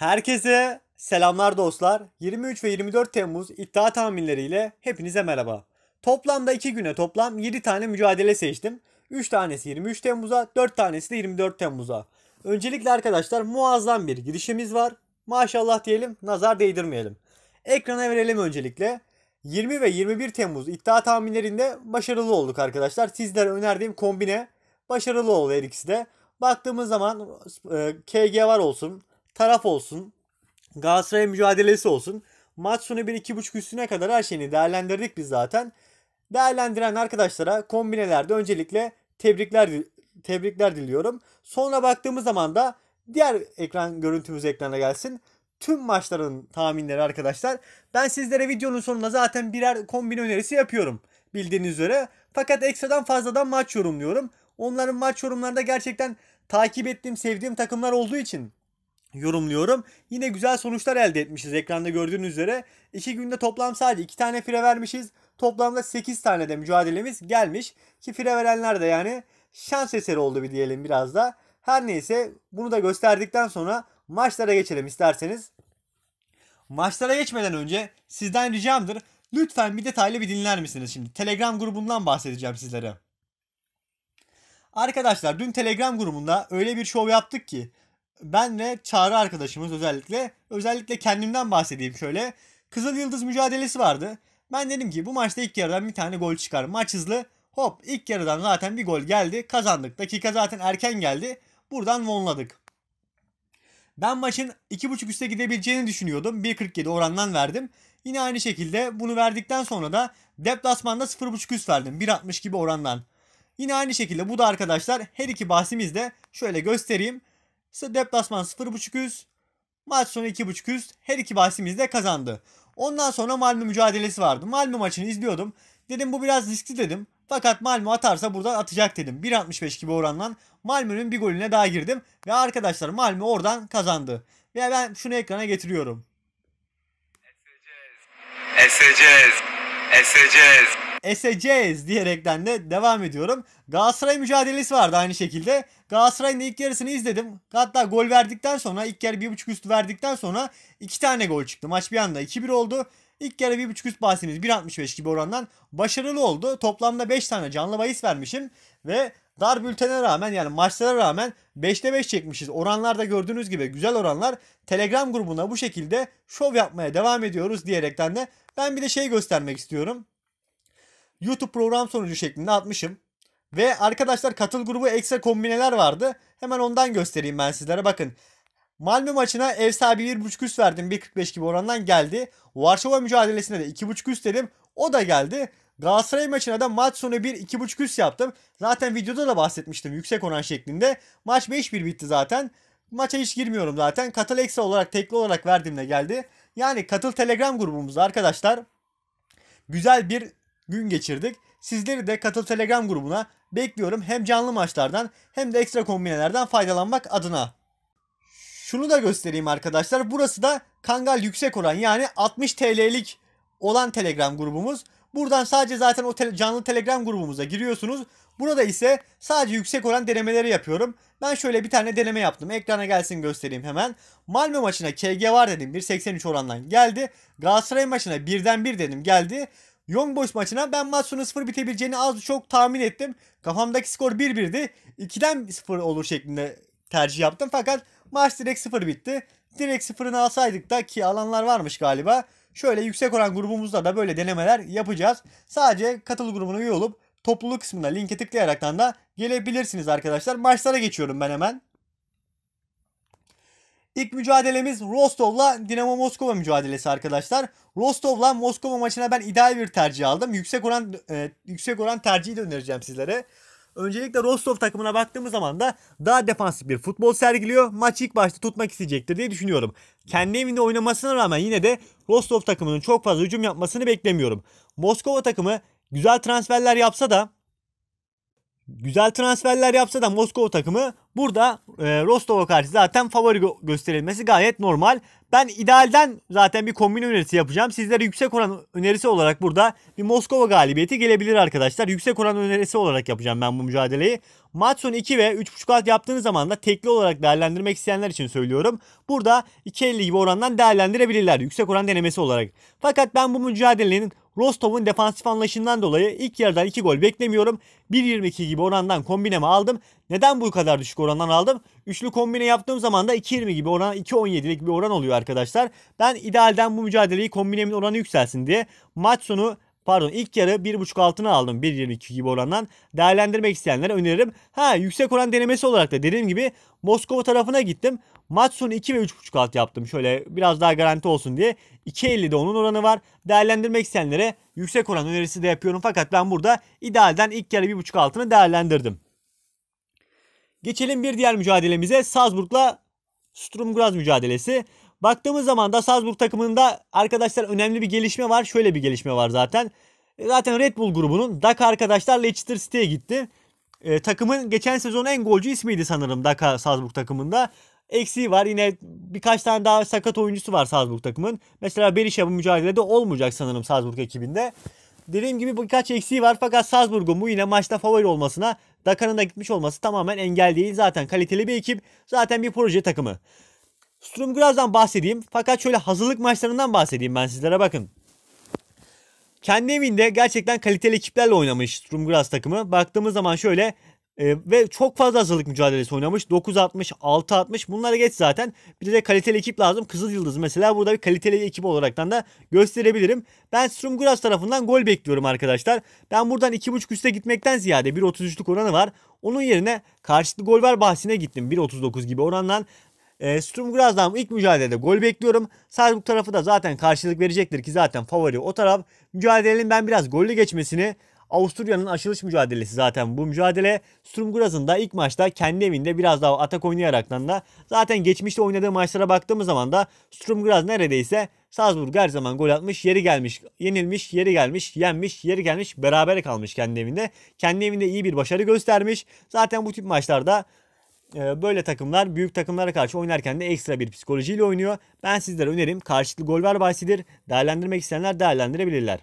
Herkese selamlar dostlar. 23 ve 24 Temmuz iddia tahminleriyle hepinize merhaba. Toplamda 2 güne toplam 7 tane mücadele seçtim. 3 tanesi 23 Temmuz'a, 4 tanesi de 24 Temmuz'a. Öncelikle arkadaşlar muazzam bir girişimiz var. Maşallah diyelim, nazar değdirmeyelim. Ekrana verelim öncelikle. 20 ve 21 Temmuz iddia tahminlerinde başarılı olduk arkadaşlar. Sizlere önerdiğim kombine başarılı oldu her ikisi de. Baktığımız zaman e, KG var olsun, taraf olsun. Galatasaray mücadelesi olsun. Maç sonu 1-2.5 üstüne kadar her şeyini değerlendirdik biz zaten. Değerlendiren arkadaşlara kombinelerde öncelikle tebrikler tebrikler diliyorum. Sonra baktığımız zaman da diğer ekran görüntümüz ekrana gelsin. Tüm maçların tahminleri arkadaşlar. Ben sizlere videonun sonunda zaten birer kombin önerisi yapıyorum bildiğiniz üzere. Fakat ekstradan fazladan maç yorumluyorum. Onların maç yorumlarında gerçekten takip ettiğim, sevdiğim takımlar olduğu için yorumluyorum. Yine güzel sonuçlar elde etmişiz ekranda gördüğünüz üzere. 2 günde toplam sadece 2 tane fire vermişiz. Toplamda 8 tane de mücadelemiz gelmiş. Ki fire verenler de yani şans eseri oldu bir diyelim biraz da. Her neyse bunu da gösterdikten sonra maçlara geçelim isterseniz. Maçlara geçmeden önce sizden ricamdır. Lütfen bir detaylı bir dinler misiniz şimdi? Telegram grubundan bahsedeceğim sizlere. Arkadaşlar dün Telegram grubunda öyle bir şov yaptık ki ben ve Çağrı arkadaşımız özellikle özellikle kendimden bahsedeyim şöyle. Kızıl Yıldız mücadelesi vardı. Ben dedim ki bu maçta ilk yarıdan bir tane gol çıkar. Maç hızlı. Hop ilk yarıdan zaten bir gol geldi. Kazandık. Dakika zaten erken geldi. Buradan vonladık. Ben maçın 2.5 üste gidebileceğini düşünüyordum. 1.47 orandan verdim. Yine aynı şekilde bunu verdikten sonra da deplasmanda 0.5 üst verdim. 1.60 gibi orandan. Yine aynı şekilde bu da arkadaşlar her iki bahsimizde şöyle göstereyim. İşte deplasman 0.5 üst. Maç sonu 2.5 üst. Her iki bahsimiz de kazandı. Ondan sonra Malmö mücadelesi vardı. Malmö maçını izliyordum. Dedim bu biraz riskli dedim. Fakat Malmö atarsa buradan atacak dedim. 1.65 gibi oranla Malmö'nün bir golüne daha girdim. Ve arkadaşlar Malmö oradan kazandı. Ve ben şunu ekrana getiriyorum. Eseceğiz. Eseceğiz. Eseceğiz diyerekten de devam ediyorum. Galatasaray mücadelesi vardı aynı şekilde. Galatasaray'ın da ilk yarısını izledim. Hatta gol verdikten sonra ilk yarı 1.5 üst verdikten sonra 2 tane gol çıktı. Maç bir anda 2-1 oldu. İlk yarı 1.5 üst bahsimiz 1.65 gibi orandan başarılı oldu. Toplamda 5 tane canlı bahis vermişim ve dar bültene rağmen yani maçlara rağmen 5'te 5 çekmişiz. Oranlarda gördüğünüz gibi güzel oranlar. Telegram grubuna bu şekilde şov yapmaya devam ediyoruz diyerekten de ben bir de şey göstermek istiyorum. YouTube program sonucu şeklinde atmışım. Ve arkadaşlar katıl grubu ekstra kombineler vardı. Hemen ondan göstereyim ben sizlere. Bakın Malmö maçına ev sahibi 1.5 üst verdim. 1.45 gibi orandan geldi. Varşova mücadelesinde de 2.5 üst dedim. O da geldi. Galatasaray maçına da maç sonu bir 2.5 üst yaptım. Zaten videoda da bahsetmiştim yüksek oran şeklinde. Maç 5-1 bitti zaten. Maça hiç girmiyorum zaten. Katıl ekstra olarak tekli olarak verdiğimde geldi. Yani katıl telegram grubumuzda arkadaşlar güzel bir gün geçirdik. Sizleri de katıl telegram grubuna bekliyorum hem canlı maçlardan hem de ekstra kombinelerden faydalanmak adına. Şunu da göstereyim arkadaşlar. Burası da Kangal yüksek oran yani 60 TL'lik olan Telegram grubumuz. Buradan sadece zaten o te canlı Telegram grubumuza giriyorsunuz. Burada ise sadece yüksek oran denemeleri yapıyorum. Ben şöyle bir tane deneme yaptım. Ekrana gelsin göstereyim hemen. Malmö maçına KG var dedim. 1.83 orandan geldi. Galatasaray maçına birden bir dedim geldi. Young Boys maçına ben maç sonu 0 bitebileceğini az çok tahmin ettim. Kafamdaki skor 1-1'di. 2'den 0 olur şeklinde tercih yaptım. Fakat maç direkt 0 bitti. Direkt 0'ını alsaydık da ki alanlar varmış galiba. Şöyle yüksek oran grubumuzda da böyle denemeler yapacağız. Sadece katıl grubuna üye olup topluluk kısmına linke tıklayaraktan da gelebilirsiniz arkadaşlar. Maçlara geçiyorum ben hemen. İlk mücadelemiz Rostov'la Dinamo Moskova mücadelesi arkadaşlar. Rostov'la Moskova maçına ben ideal bir tercih aldım. Yüksek oran e, yüksek oran tercihi de önereceğim sizlere. Öncelikle Rostov takımına baktığımız zaman da daha defansif bir futbol sergiliyor. Maç ilk başta tutmak isteyecektir diye düşünüyorum. Kendi evinde oynamasına rağmen yine de Rostov takımının çok fazla hücum yapmasını beklemiyorum. Moskova takımı güzel transferler yapsa da güzel transferler yapsa da Moskova takımı Burada e, Rostov'a karşı zaten favori gö gösterilmesi gayet normal. Ben idealden zaten bir kombin önerisi yapacağım. Sizlere yüksek oran önerisi olarak burada bir Moskova galibiyeti gelebilir arkadaşlar. Yüksek oran önerisi olarak yapacağım ben bu mücadeleyi. Maç sonu 2 ve 3.5 alt yaptığınız zaman da tekli olarak değerlendirmek isteyenler için söylüyorum. Burada 2.50 gibi orandan değerlendirebilirler. Yüksek oran denemesi olarak. Fakat ben bu mücadelenin Rostov'un defansif anlayışından dolayı ilk yarıdan 2 gol beklemiyorum. 1.22 gibi orandan kombineme aldım. Neden bu kadar düşük orandan aldım? Üçlü kombine yaptığım zaman da 2.20 gibi oran 2.17'lik bir oran oluyor arkadaşlar. Ben idealden bu mücadeleyi kombinemin oranı yükselsin diye maç sonu pardon ilk yarı 1.5 altına aldım 1.22 gibi orandan. Değerlendirmek isteyenlere öneririm. Ha yüksek oran denemesi olarak da dediğim gibi Moskova tarafına gittim. Maç sonu 2 ve 3.5 alt yaptım. Şöyle biraz daha garanti olsun diye. 2.50'de onun oranı var. Değerlendirmek isteyenlere yüksek oran önerisi de yapıyorum. Fakat ben burada idealden ilk yarı 1.5 altını değerlendirdim. Geçelim bir diğer mücadelemize. Salzburg'la Sturm mücadelesi. Baktığımız zaman da Salzburg takımında arkadaşlar önemli bir gelişme var. Şöyle bir gelişme var zaten. E, zaten Red Bull grubunun Daka arkadaşlar Leicester City'ye gitti. E, takımın geçen sezon en golcü ismiydi sanırım Daka Salzburg takımında. Eksiği var yine birkaç tane daha sakat oyuncusu var Salzburg takımın. Mesela Berisha bu mücadelede olmayacak sanırım Salzburg ekibinde. Dediğim gibi birkaç eksiği var fakat Salzburg'un bu yine maçta favori olmasına Dakar'ın da gitmiş olması tamamen engel değil. Zaten kaliteli bir ekip zaten bir proje takımı. Sturm Graz'dan bahsedeyim. Fakat şöyle hazırlık maçlarından bahsedeyim ben sizlere bakın. Kendi evinde gerçekten kaliteli ekiplerle oynamış Sturm Graz takımı. Baktığımız zaman şöyle e, ve çok fazla hazırlık mücadelesi oynamış. 9-60, 6-60 bunlara geç zaten. Bir de kaliteli ekip lazım. Kızıl Yıldız mesela burada bir kaliteli ekip olaraktan da gösterebilirim. Ben Strumgras tarafından gol bekliyorum arkadaşlar. Ben buradan 2.5 üste gitmekten ziyade 1.33'lük oranı var. Onun yerine karşılıklı gol ver bahsine gittim. 1.39 gibi orandan. E, Sturm Graz'dan ilk mücadelede gol bekliyorum. Salzburg tarafı da zaten karşılık verecektir ki zaten favori o taraf. Mücadelenin ben biraz gollü geçmesini Avusturya'nın açılış mücadelesi zaten bu mücadele. Sturm Graz'ın da ilk maçta kendi evinde biraz daha atak oynayaraktan da zaten geçmişte oynadığı maçlara baktığımız zaman da Sturm Graz neredeyse Salzburg her zaman gol atmış, yeri gelmiş, yenilmiş, yeri gelmiş, yenmiş, yeri gelmiş, beraber kalmış kendi evinde. Kendi evinde iyi bir başarı göstermiş. Zaten bu tip maçlarda ee, böyle takımlar büyük takımlara karşı oynarken de ekstra bir psikolojiyle oynuyor. Ben sizlere önerim karşılıklı gol ver bahsidir. Değerlendirmek isteyenler değerlendirebilirler.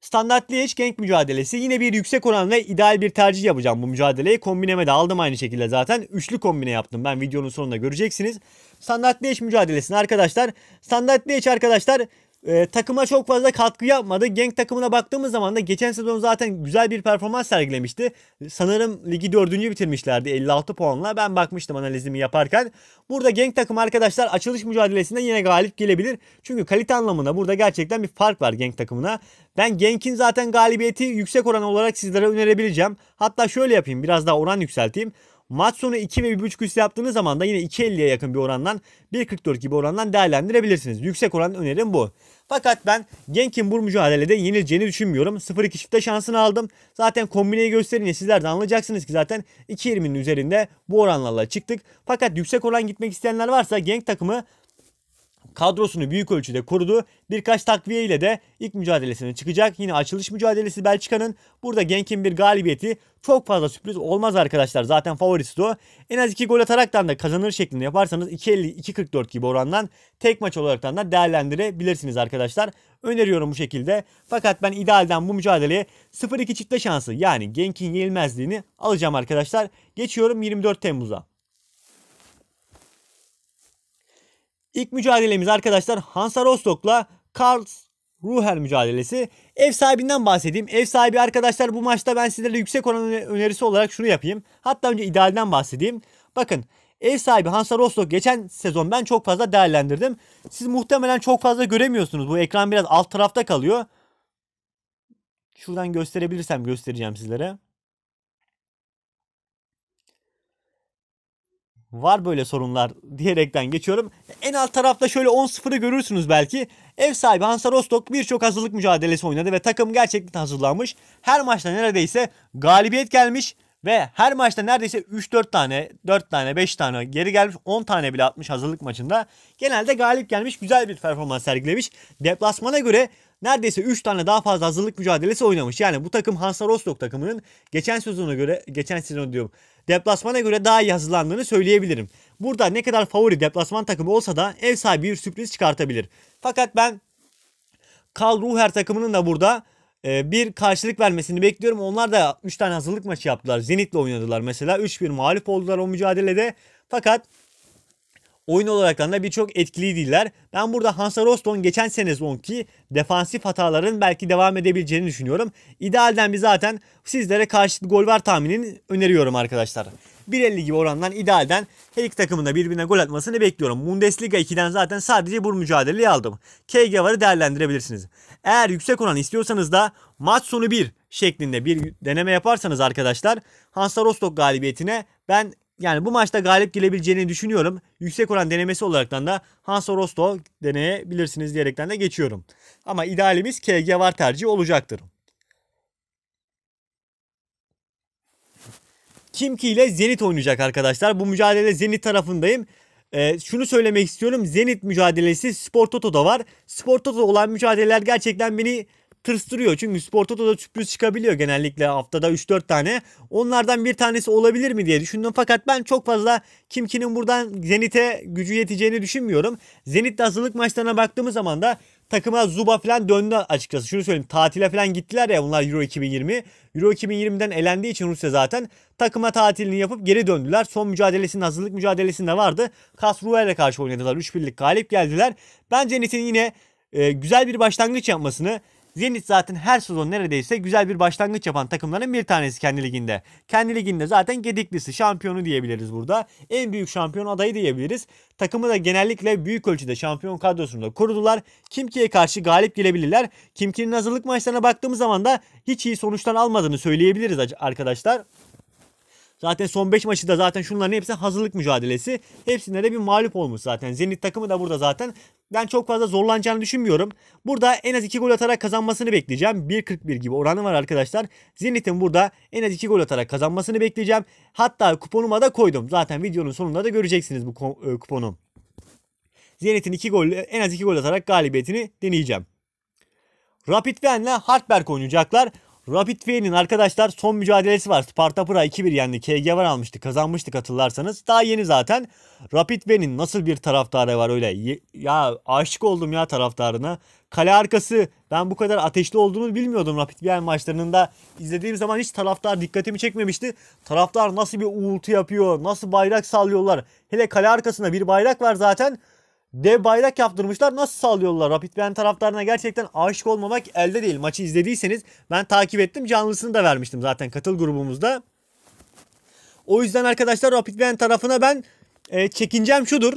Standart Liège Genk mücadelesi. Yine bir yüksek oranla ideal bir tercih yapacağım bu mücadeleyi. Kombineme de aldım aynı şekilde zaten. Üçlü kombine yaptım ben videonun sonunda göreceksiniz. Standart Liège mücadelesini arkadaşlar. Standart Liège arkadaşlar e, takıma çok fazla katkı yapmadı. Genk takımına baktığımız zaman da geçen sezon zaten güzel bir performans sergilemişti. Sanırım ligi dördüncü bitirmişlerdi 56 puanla. Ben bakmıştım analizimi yaparken. Burada Genk takım arkadaşlar açılış mücadelesinde yine galip gelebilir. Çünkü kalite anlamında burada gerçekten bir fark var Genk takımına. Ben Genk'in zaten galibiyeti yüksek oran olarak sizlere önerebileceğim. Hatta şöyle yapayım biraz daha oran yükselteyim. Maç sonu 2 ve 1.5 üstü yaptığınız zaman da yine 2.50'ye yakın bir orandan 1.44 gibi orandan değerlendirebilirsiniz. Yüksek oran önerim bu. Fakat ben Genk'in bu mücadelede yenileceğini düşünmüyorum. 0-2 çifte şansını aldım. Zaten kombineyi gösterince sizler de anlayacaksınız ki zaten 2.20'nin üzerinde bu oranlarla çıktık. Fakat yüksek oran gitmek isteyenler varsa Genk takımı kadrosunu büyük ölçüde kurdu. Birkaç takviye ile de ilk mücadelesine çıkacak. Yine açılış mücadelesi Belçika'nın. Burada Genk'in bir galibiyeti çok fazla sürpriz olmaz arkadaşlar. Zaten favorisi de o. En az 2 gol ataraktan da kazanır şeklinde yaparsanız 2.50-2.44 gibi orandan tek maç olaraktan da değerlendirebilirsiniz arkadaşlar. Öneriyorum bu şekilde. Fakat ben idealden bu mücadeleye 0-2 çifte şansı yani Genk'in yenilmezliğini alacağım arkadaşlar. Geçiyorum 24 Temmuz'a. İlk mücadelemiz arkadaşlar Hansa Rostock'la Karls Ruher mücadelesi. Ev sahibinden bahsedeyim. Ev sahibi arkadaşlar bu maçta ben sizlere yüksek oran önerisi olarak şunu yapayım. Hatta önce idealden bahsedeyim. Bakın ev sahibi Hansa Rostock geçen sezon ben çok fazla değerlendirdim. Siz muhtemelen çok fazla göremiyorsunuz. Bu ekran biraz alt tarafta kalıyor. Şuradan gösterebilirsem göstereceğim sizlere. var böyle sorunlar diyerekten geçiyorum. En alt tarafta şöyle 10-0'ı görürsünüz belki. Ev sahibi Hansa Rostock birçok hazırlık mücadelesi oynadı ve takım gerçekten hazırlanmış. Her maçta neredeyse galibiyet gelmiş ve her maçta neredeyse 3-4 tane, 4 tane, 5 tane geri gelmiş 10 tane bile atmış hazırlık maçında. Genelde galip gelmiş güzel bir performans sergilemiş. Deplasmana göre neredeyse 3 tane daha fazla hazırlık mücadelesi oynamış. Yani bu takım Hansa Rostock takımının geçen sezona göre, geçen sezon diyorum deplasmana göre daha iyi hazırlandığını söyleyebilirim. Burada ne kadar favori deplasman takımı olsa da ev sahibi bir sürpriz çıkartabilir. Fakat ben Karl Ruher takımının da burada e, bir karşılık vermesini bekliyorum. Onlar da 60 tane hazırlık maçı yaptılar. Zenit'le oynadılar mesela. 3-1 mağlup oldular o mücadelede. Fakat oyun olarak da birçok etkili değiller. Ben burada Hansa Roston geçen sene sonki defansif hataların belki devam edebileceğini düşünüyorum. İdealden bir zaten sizlere karşı gol var tahminini öneriyorum arkadaşlar. 1.50 gibi orandan idealden her iki takımın da birbirine gol atmasını bekliyorum. Bundesliga 2'den zaten sadece bu mücadeleyi aldım. KG varı değerlendirebilirsiniz. Eğer yüksek oran istiyorsanız da maç sonu 1 şeklinde bir deneme yaparsanız arkadaşlar Hansa Rostock galibiyetine ben yani bu maçta galip gelebileceğini düşünüyorum. Yüksek oran denemesi olaraktan da Hansa Rostow deneyebilirsiniz diyerekten de geçiyorum. Ama idealimiz KG var tercih olacaktır. Kimki ile Zenit oynayacak arkadaşlar. Bu mücadele Zenit tarafındayım. Ee, şunu söylemek istiyorum. Zenit mücadelesi Spor Toto'da var. Spor olan mücadeleler gerçekten beni tırstırıyor. Çünkü Spor Toto'da sürpriz çıkabiliyor genellikle haftada 3-4 tane. Onlardan bir tanesi olabilir mi diye düşündüm. Fakat ben çok fazla Kimki'nin buradan Zenit'e gücü yeteceğini düşünmüyorum. Zenit'le hazırlık maçlarına baktığımız zaman da takıma Zuba falan döndü açıkçası. Şunu söyleyeyim tatile falan gittiler ya bunlar Euro 2020. Euro 2020'den elendiği için Rusya zaten takıma tatilini yapıp geri döndüler. Son mücadelesinin hazırlık mücadelesinde vardı. Kasruva ile karşı oynadılar. 3-1'lik galip geldiler. Ben Zenit'in yine e, güzel bir başlangıç yapmasını Zenit zaten her sezon neredeyse güzel bir başlangıç yapan takımların bir tanesi kendi liginde. Kendi liginde zaten gediklisi şampiyonu diyebiliriz burada. En büyük şampiyon adayı diyebiliriz. Takımı da genellikle büyük ölçüde şampiyon kadrosunda kurdular. Kimki'ye karşı galip gelebilirler. Kimki'nin hazırlık maçlarına baktığımız zaman da hiç iyi sonuçlar almadığını söyleyebiliriz arkadaşlar. Zaten son 5 maçı da zaten şunların hepsi hazırlık mücadelesi. Hepsinde de bir mağlup olmuş zaten. Zenit takımı da burada zaten ben çok fazla zorlanacağını düşünmüyorum. Burada en az 2 gol atarak kazanmasını bekleyeceğim. 1.41 gibi oranı var arkadaşlar. Zenit'in burada en az 2 gol atarak kazanmasını bekleyeceğim. Hatta kuponuma da koydum. Zaten videonun sonunda da göreceksiniz bu e, kuponu. Zenit'in 2 gol en az 2 gol atarak galibiyetini deneyeceğim. Rapid Ven'le Hartberg oynayacaklar. Rapid Wien'in arkadaşlar son mücadelesi var. Sparta Pıra 2-1 yendi. KG var almıştı. Kazanmıştık hatırlarsanız. Daha yeni zaten. Rapid Wien'in nasıl bir taraftarı var öyle. Ya aşık oldum ya taraftarına. Kale arkası ben bu kadar ateşli olduğunu bilmiyordum Rapid Wien maçlarının da. izlediğim zaman hiç taraftar dikkatimi çekmemişti. Taraftar nasıl bir uğultu yapıyor, nasıl bayrak sallıyorlar. Hele kale arkasında bir bayrak var zaten dev bayrak yaptırmışlar. Nasıl sallıyorlar? Rapid Wien taraftarına gerçekten aşık olmamak elde değil. Maçı izlediyseniz ben takip ettim. Canlısını da vermiştim zaten katıl grubumuzda. O yüzden arkadaşlar Rapid Wien tarafına ben e, çekincem şudur.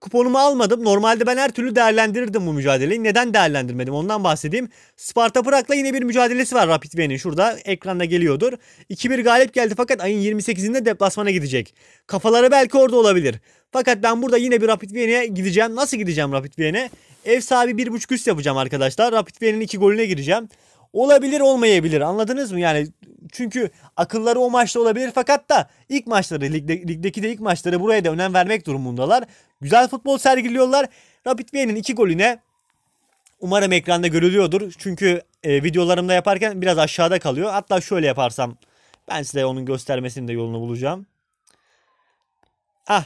Kuponumu almadım. Normalde ben her türlü değerlendirirdim bu mücadeleyi. Neden değerlendirmedim ondan bahsedeyim. Sparta Prag'la yine bir mücadelesi var Rapid Vien'in. Şurada ekranda geliyordur. 2-1 galip geldi fakat ayın 28'inde deplasmana gidecek. Kafaları belki orada olabilir. Fakat ben burada yine bir Rapid Vien'e gideceğim. Nasıl gideceğim Rapid Vien'e? Ev sahibi 1.5 üst yapacağım arkadaşlar. Rapid Vien'in 2 golüne gireceğim. Olabilir olmayabilir anladınız mı? Yani çünkü akılları o maçta olabilir fakat da ilk maçları ligde, ligdeki de ilk maçları buraya da önem vermek durumundalar. Güzel futbol sergiliyorlar. Rapid Viyana'nın iki golüne umarım ekranda görülüyordur. Çünkü e, videolarımda yaparken biraz aşağıda kalıyor. Hatta şöyle yaparsam ben size onun göstermesinin de yolunu bulacağım. Ah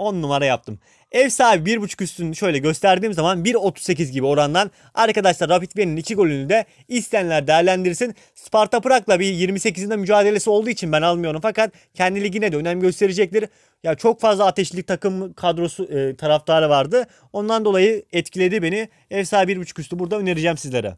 10 numara yaptım. Ev sahibi 1.5 üstünü şöyle gösterdiğim zaman 1.38 gibi orandan arkadaşlar Rapid Vien'in 2 golünü de istenler değerlendirsin. Sparta Prag'la bir 28'inde mücadelesi olduğu için ben almıyorum fakat kendi ligine de önem gösterecektir. Ya çok fazla ateşlik takım kadrosu e, taraftarı vardı. Ondan dolayı etkiledi beni. Ev sahibi 1.5 üstü burada önereceğim sizlere.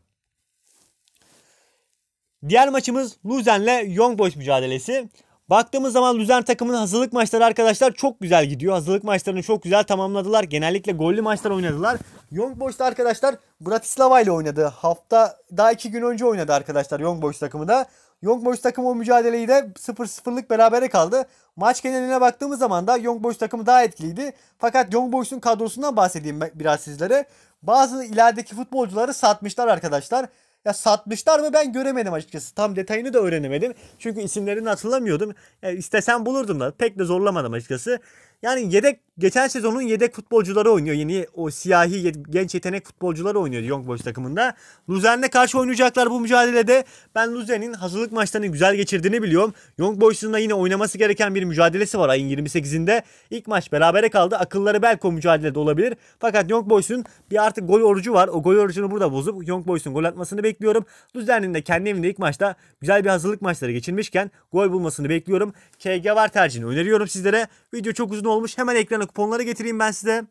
Diğer maçımız Luzen'le Young Boys mücadelesi. Baktığımız zaman Luzern takımının hazırlık maçları arkadaşlar çok güzel gidiyor. Hazırlık maçlarını çok güzel tamamladılar. Genellikle gollü maçlar oynadılar. Young Boys'ta arkadaşlar Bratislava ile oynadı. Hafta daha iki gün önce oynadı arkadaşlar Young Boys takımı da. Young Boys takımı o mücadeleyi de 0-0'lık berabere kaldı. Maç geneline baktığımız zaman da Young Boys takımı daha etkiliydi. Fakat Young Boys'un kadrosundan bahsedeyim biraz sizlere. Bazı ilerideki futbolcuları satmışlar arkadaşlar. Ya satmışlar mı ben göremedim açıkçası. Tam detayını da öğrenemedim. Çünkü isimlerini hatırlamıyordum. Yani istesem bulurdum da pek de zorlamadım açıkçası. Yani yedek geçen sezonun yedek futbolcuları oynuyor. Yeni o siyahi genç yetenek futbolcuları oynuyor Young Boys takımında. Luzern'e karşı oynayacaklar bu mücadelede. Ben Luzern'in hazırlık maçlarını güzel geçirdiğini biliyorum. Young Boys'un da yine oynaması gereken bir mücadelesi var ayın 28'inde. İlk maç berabere kaldı. Akılları belki mücadelede olabilir. Fakat Young Boys'un bir artık gol orucu var. O gol orucunu burada bozup Young Boys'un gol atmasını bekliyorum. Luzern'in de kendi evinde ilk maçta güzel bir hazırlık maçları geçirmişken gol bulmasını bekliyorum. KG var tercihini öneriyorum sizlere. Video çok uzun olmuş. Hemen ekrana kuponları getireyim ben size.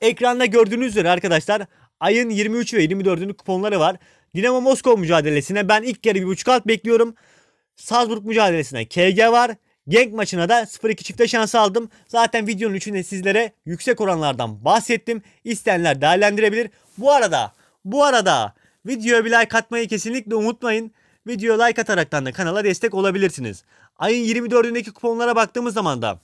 Ekranda gördüğünüz üzere arkadaşlar ayın 23 ve 24'ünün kuponları var. Dinamo Moskova mücadelesine ben ilk yarı 1.5 alt bekliyorum. Salzburg mücadelesine KG var. Genk maçına da 0-2 çifte şans aldım. Zaten videonun içinde sizlere yüksek oranlardan bahsettim. İsteyenler değerlendirebilir. Bu arada, bu arada videoya bir like atmayı kesinlikle unutmayın. Videoya like ataraktan da kanala destek olabilirsiniz. Ayın 24'ündeki kuponlara baktığımız zaman da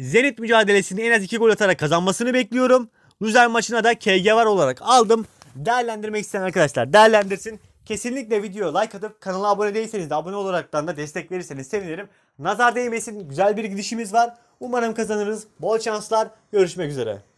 Zenit mücadelesini en az 2 gol atarak kazanmasını bekliyorum. Luzer maçına da KG var olarak aldım. Değerlendirmek isteyen arkadaşlar değerlendirsin. Kesinlikle videoya like atıp kanala abone değilseniz de abone olarak da destek verirseniz sevinirim. Nazar değmesin güzel bir gidişimiz var. Umarım kazanırız. Bol şanslar. Görüşmek üzere.